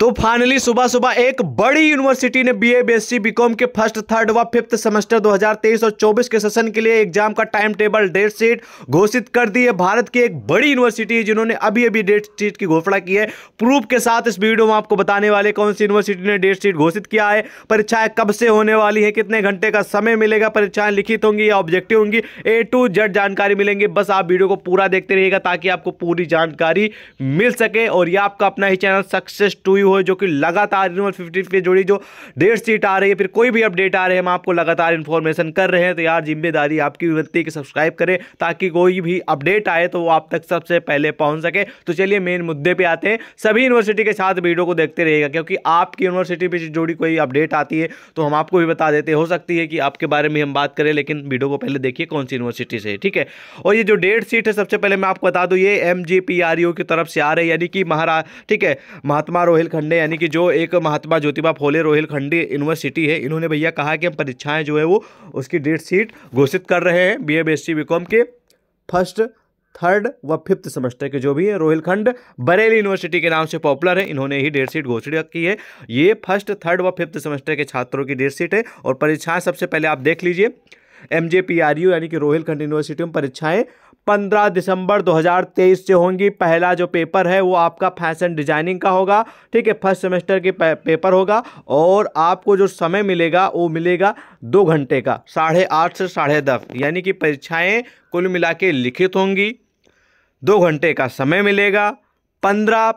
तो फाइनली सुबह सुबह एक बड़ी यूनिवर्सिटी ने बीए बीएससी बीकॉम के फर्स्ट थर्ड व फिफ्थ सेमेस्टर 2023 और 24 के सेशन के लिए एग्जाम का टाइम टेबल डेट शीट घोषित कर दी है भारत की एक बड़ी यूनिवर्सिटी है जिन्होंने अभी अभी डेट शीट की घोषणा की है प्रूफ के साथ इस वीडियो में आपको बताने वाले कौन सी यूनिवर्सिटी ने डेट शीट घोषित किया है परीक्षाएं कब से होने वाली है कितने घंटे का समय मिलेगा परीक्षाएं लिखित होंगी या ऑब्जेक्टिव होंगी ए टू जेड जानकारी मिलेंगी बस आप वीडियो को पूरा देखते रहिएगा ताकि आपको पूरी जानकारी मिल सके और यह आपका अपना ही चैनल सक्सेस टू यू हुए जो कि लगातार यूनिवर्स फिफ्टी पे जुड़ी जो डेट सीट आ रही है फिर कोई भी अपडेट आ रहे हैं हम आपको लगातार इन्फॉर्मेशन कर रहे हैं तो यार जिम्मेदारी आपकी भी बनती है कि सब्सक्राइब करें ताकि कोई भी अपडेट आए तो वो आप तक सबसे पहले पहुँच सके तो चलिए मेन मुद्दे पर आते हैं सभी यूनिवर्सिटी के साथ वीडियो को देखते रहेगा क्योंकि आपकी यूनिवर्सिटी पर जुड़ी कोई अपडेट आती है तो हम आपको भी बता देते हो सकती है कि आपके बारे में हम बात करें लेकिन वीडियो को पहले देखिए कौन सी यूनिवर्सिटी से ठीक है और ये जो डेट सीट है सबसे पहले मैं आपको बता दूँ ये एम e की तरफ से आ रही है यानी कि महाराज ठीक है महात्मा रोहिल खंडे यानी कि जो एक महात्मा ज्योतिबा फोले रोहिल यूनिवर्सिटी है इन्होंने भैया कहा कि हम परीक्षाएं जो है वो उसकी डेट शीट घोषित कर रहे हैं B A B S C B com के फर्स्ट थर्ड व फिफ्थ सेमेस्टर के जो भी है रोहिलखंड बरेली यूनिवर्सिटी के नाम से पॉपुलर है इन्होंने ही डेट शीट घोषित की है ये फर्स्ट थर्ड व फिफ्थ सेमेस्टर के छात्रों की डेट शीट है और परीक्षाएं सबसे पहले आप देख लीजिए M J P R U यानी कि रोहिलखंड यूनिवर्सिटी में परीक्षाएं 15 दिसंबर 2023 से होंगी पहला जो पेपर है वो आपका फैशन डिजाइनिंग का होगा ठीक है फर्स्ट सेमेस्टर के पेपर होगा और आपको जो समय मिलेगा वो मिलेगा दो घंटे का साढ़े आठ से साढ़े दस यानी कि परीक्षाएँ कुल मिला के लिखित होंगी दो घंटे का समय मिलेगा पंद्रह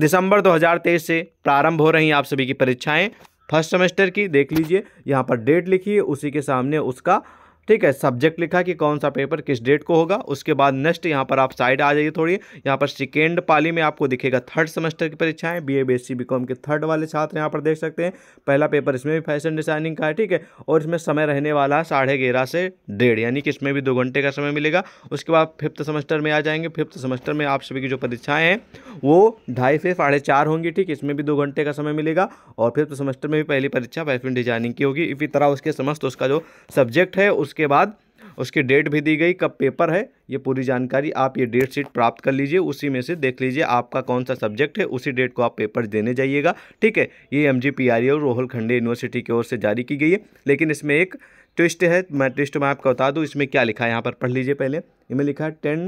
दिसंबर 2023 से प्रारंभ हो रही हैं आप सभी की परीक्षाएं फर्स्ट सेमेस्टर की देख लीजिए यहाँ पर डेट लिखी है उसी के सामने उसका ठीक है सब्जेक्ट लिखा कि कौन सा पेपर किस डेट को होगा उसके बाद नेक्स्ट यहाँ पर आप साइड आ जाइए थोड़ी यहाँ पर सेकेंड पाली में आपको दिखेगा थर्ड सेमेस्टर की परीक्षाएं B A B S C B com के थर्ड वाले छात्र यहाँ पर देख सकते हैं पहला पेपर इसमें भी फैशन डिजाइनिंग का है ठीक है और इसमें समय रहने वाला है साढ़े ग्यारह से डेढ़ यानी कि इसमें भी दो घंटे का समय मिलेगा उसके बाद फिफ्थ सेमेस्टर में आ जाएंगे फिफ्थ सेमेस्टर में आप सभी की जो परीक्षाएँ हैं वो ढाई से साढ़े चार होंगी ठीक इसमें भी दो घंटे का समय मिलेगा और फिफ्थ सेमेस्टर में भी पहली परीक्षा फैशन डिजाइनिंग की होगी इसी तरह उसके समस्त उसका जो सब्जेक्ट है उसके उसके बाद उसकी डेट भी दी गई कब पेपर है ये पूरी जानकारी आप ये डेट शीट प्राप्त कर लीजिए उसी में से देख लीजिए आपका कौन सा सब्जेक्ट है उसी डेट को आप पेपर देने जाइएगा ठीक है ये एम जी पी आर और रोहल खंडे यूनिवर्सिटी की ओर से जारी की गई है लेकिन इसमें एक ट्विस्ट है मैं ट्विस्ट मैं आपको बता दूँ इसमें क्या लिखा है यहाँ पर पढ़ लीजिए पहले इसमें लिखा है 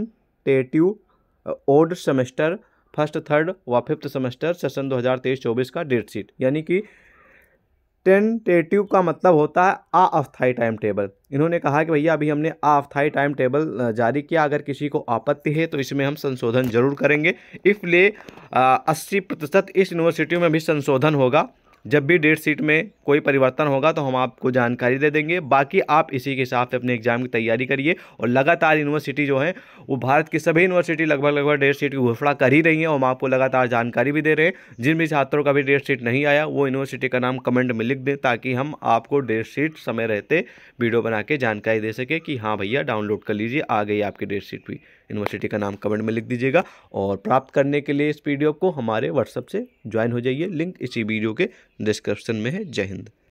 tentative odd semester first third व फिफ्थ सेमेस्टर सेशन तेईस चौबीस का डेट शीट यानी कि टेंटेटिव का मतलब होता है आ अस्थाई टाइम टेबल इन्होंने कहा कि भैया अभी हमने आ अस्थाई टाइम टेबल जारी किया अगर किसी को आपत्ति है तो इसमें हम संशोधन जरूर करेंगे इसलिए अस्सी प्रतिशत इस यूनिवर्सिटी में भी संशोधन होगा जब भी डेट शीट में कोई परिवर्तन होगा तो हम आपको जानकारी दे देंगे बाकी आप इसी के हिसाब से अपने एग्जाम की तैयारी करिए और लगातार यूनिवर्सिटी जो है वो भारत की सभी यूनिवर्सिटी लगभग लगभग डेट शीट की घोषणा कर ही रही है और हम आपको लगातार जानकारी भी दे रहे हैं जिन भी छात्रों का भी डेट शीट नहीं आया वो यूनिवर्सिटी का नाम कमेंट में लिख दें ताकि हम आपको डेट शीट समय रहते वीडियो बना के जानकारी दे सके कि हाँ भैया डाउनलोड कर लीजिए आ गई आपकी डेट शीट भी यूनिवर्सिटी का नाम कमेंट में लिख दीजिएगा और प्राप्त करने के लिए इस पी को हमारे व्हाट्सअप से ज्वाइन हो जाइए लिंक इसी वीडियो के डिस्क्रिप्शन में है जय हिंद